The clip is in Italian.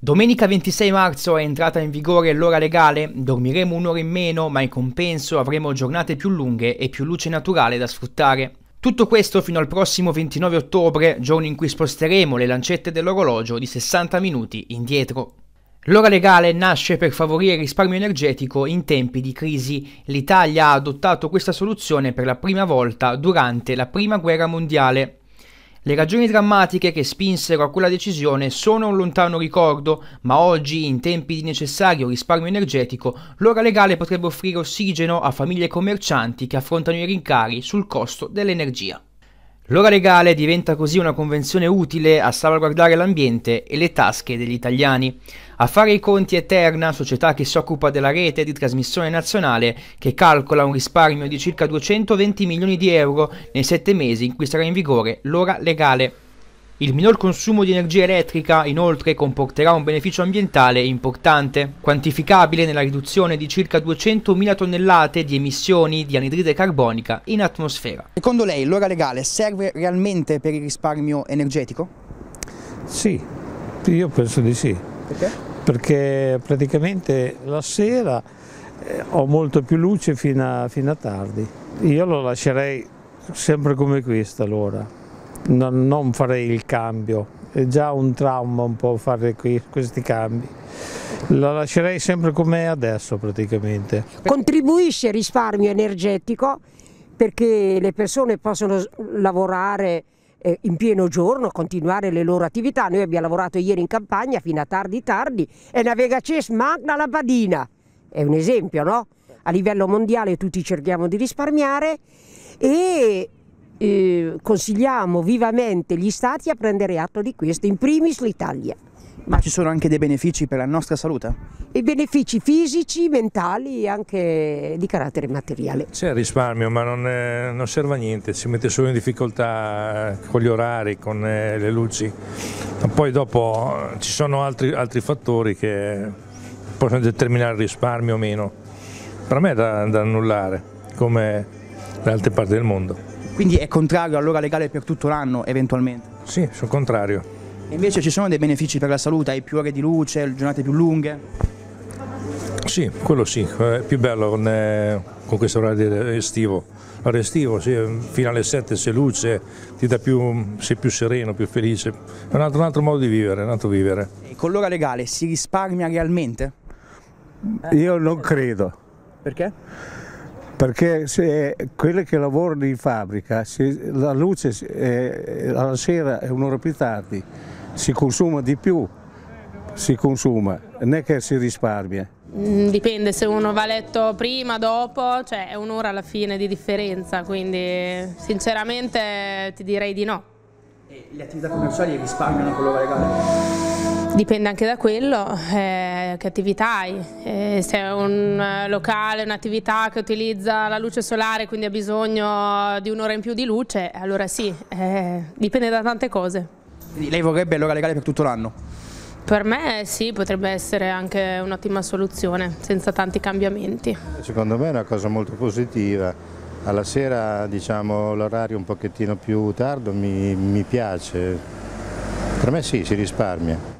Domenica 26 marzo è entrata in vigore l'ora legale, dormiremo un'ora in meno, ma in compenso avremo giornate più lunghe e più luce naturale da sfruttare. Tutto questo fino al prossimo 29 ottobre, giorno in cui sposteremo le lancette dell'orologio di 60 minuti indietro. L'ora legale nasce per favorire il risparmio energetico in tempi di crisi. L'Italia ha adottato questa soluzione per la prima volta durante la Prima Guerra Mondiale. Le ragioni drammatiche che spinsero a quella decisione sono un lontano ricordo, ma oggi, in tempi di necessario risparmio energetico, l'ora legale potrebbe offrire ossigeno a famiglie commercianti che affrontano i rincari sul costo dell'energia. L'ora legale diventa così una convenzione utile a salvaguardare l'ambiente e le tasche degli italiani. A fare i conti Eterna, società che si occupa della rete di trasmissione nazionale, che calcola un risparmio di circa 220 milioni di euro nei sette mesi in cui sarà in vigore l'ora legale. Il minor consumo di energia elettrica inoltre comporterà un beneficio ambientale importante, quantificabile nella riduzione di circa 200.000 tonnellate di emissioni di anidride carbonica in atmosfera. Secondo lei l'ora legale serve realmente per il risparmio energetico? Sì, io penso di sì. Perché? Perché praticamente la sera eh, ho molto più luce fino a, fino a tardi. Io lo lascerei sempre come questa l'ora non, farei il cambio, è già un trauma un po' fare qui, questi cambi. La lascerei sempre com'è adesso praticamente. Contribuisce al risparmio energetico perché le persone possono lavorare eh, in pieno giorno, continuare le loro attività. Noi abbiamo lavorato ieri in campagna fino a tardi tardi e navega CES magna la badina, è un esempio no? A livello mondiale tutti cerchiamo di risparmiare e eh, consigliamo vivamente gli stati a prendere atto di questo, in primis l'Italia. Ma ci sono anche dei benefici per la nostra salute? I benefici fisici, mentali e anche di carattere materiale. C'è risparmio, ma non, eh, non, serve a niente, si mette solo in difficoltà eh, con gli orari, con eh, le luci. poi dopo ci sono altri, altri, fattori che possono determinare il risparmio o meno. Per me è da, da annullare, come le altre parti del mondo. Quindi è contrario all'ora legale per tutto l'anno eventualmente? Sì, sono contrario. E invece ci sono dei benefici per la salute? Hai più ore di luce, giornate più lunghe? Sì, quello sì, è eh, più bello con, eh, con questo orario estivo. L'orario estivo, sì, fino alle 7 se luce, ti dà più, sei più sereno, più felice. È un altro, un altro modo di vivere, un altro vivere. E con l'ora legale si risparmia realmente? Eh. Io non credo. Perché? perché se quelli che lavorano in fabbrica, se la luce è, alla eh, sera è un'ora più tardi, si consuma di più, si consuma, non è che si risparmia. Mm, dipende se uno va a letto prima, dopo, cioè è un'ora alla fine di differenza, quindi sinceramente ti direi di no. E le attività commerciali risparmiano quello legale? Dipende anche da quello. Eh che attività hai. Eh, se è un eh, locale, un'attività che utilizza la luce solare, quindi ha bisogno di un'ora in più di luce, allora sì, eh, dipende da tante cose. Quindi lei vorrebbe il locale legale per tutto l'anno? Per me sì, potrebbe essere anche un'ottima soluzione, senza tanti cambiamenti. Secondo me è una cosa molto positiva. Alla sera diciamo, l'orario un pochettino più tardo mi, mi piace, per me sì, si risparmia.